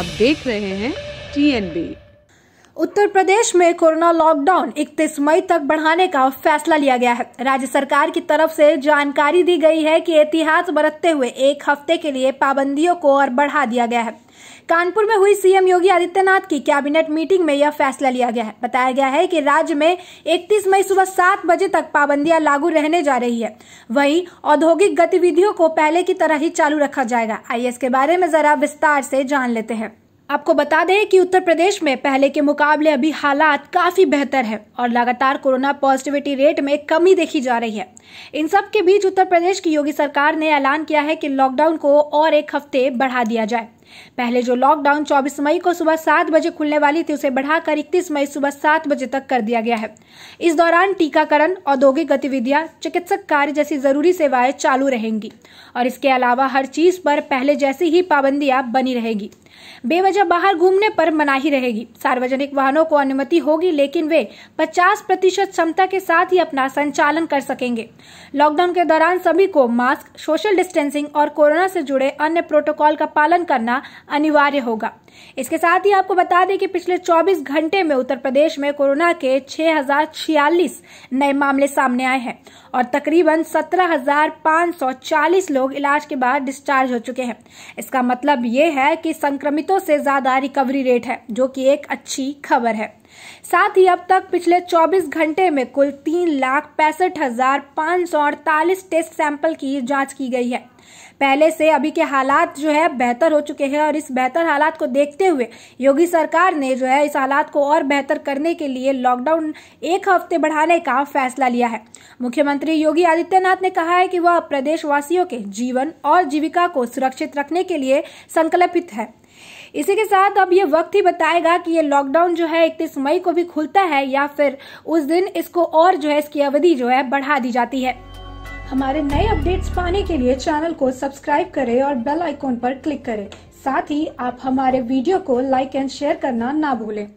आप देख रहे हैं टी उत्तर प्रदेश में कोरोना लॉकडाउन इकतीस मई तक बढ़ाने का फैसला लिया गया है राज्य सरकार की तरफ से जानकारी दी गई है कि एहतियात बरतते हुए एक हफ्ते के लिए पाबंदियों को और बढ़ा दिया गया है कानपुर में हुई सीएम योगी आदित्यनाथ की कैबिनेट मीटिंग में यह फैसला लिया गया है बताया गया है कि राज्य में 31 मई सुबह सात बजे तक पाबंदियां लागू रहने जा रही है वहीं औद्योगिक गतिविधियों को पहले की तरह ही चालू रखा जाएगा आइए इसके बारे में जरा विस्तार से जान लेते हैं आपको बता दें कि उत्तर प्रदेश में पहले के मुकाबले अभी हालात काफी बेहतर है और लगातार कोरोना पॉजिटिविटी रेट में कमी देखी जा रही है इन सब के बीच उत्तर प्रदेश की योगी सरकार ने ऐलान किया है कि लॉकडाउन को और एक हफ्ते बढ़ा दिया जाए पहले जो लॉकडाउन 24 मई को सुबह सात बजे खुलने वाली थी उसे बढ़ाकर 31 मई सुबह सात बजे तक कर दिया गया है इस दौरान टीकाकरण औद्योगिक गतिविधियां चिकित्सक कार्य जैसी जरूरी सेवाएं चालू रहेंगी और इसके अलावा हर चीज पर पहले जैसी ही पाबंदियां बनी रहेगी बेवजह बाहर घूमने पर मनाही रहेगी सार्वजनिक वाहनों को अनुमति होगी लेकिन वे 50 प्रतिशत क्षमता के साथ ही अपना संचालन कर सकेंगे लॉकडाउन के दौरान सभी को मास्क सोशल डिस्टेंसिंग और कोरोना से जुड़े अन्य प्रोटोकॉल का पालन करना अनिवार्य होगा इसके साथ ही आपको बता दें कि पिछले 24 घंटे में उत्तर प्रदेश में कोरोना के छह नए मामले सामने आए हैं और तकरीबन 17,540 लोग इलाज के बाद डिस्चार्ज हो चुके हैं इसका मतलब ये है कि संक्रमितों से ज्यादा रिकवरी रेट है जो कि एक अच्छी खबर है साथ ही अब तक पिछले 24 घंटे में कुल तीन लाख पैंसठ हजार पाँच सौ अड़तालीस टेस्ट सैंपल की जांच की गई है पहले से अभी के हालात जो है बेहतर हो चुके हैं और इस बेहतर हालात को देख देखते हुए योगी सरकार ने जो है इस हालात को और बेहतर करने के लिए लॉकडाउन एक हफ्ते बढ़ाने का फैसला लिया है मुख्यमंत्री योगी आदित्यनाथ ने कहा है कि वह प्रदेशवासियों के जीवन और जीविका को सुरक्षित रखने के लिए संकल्पित है इसी के साथ अब ये वक्त ही बताएगा कि ये लॉकडाउन जो है इकतीस मई को भी खुलता है या फिर उस दिन इसको और जो है इसकी अवधि जो है बढ़ा दी जाती है हमारे नए अपडेट्स पाने के लिए चैनल को सब्सक्राइब करें और बेल आइकॉन पर क्लिक करें साथ ही आप हमारे वीडियो को लाइक एंड शेयर करना ना भूलें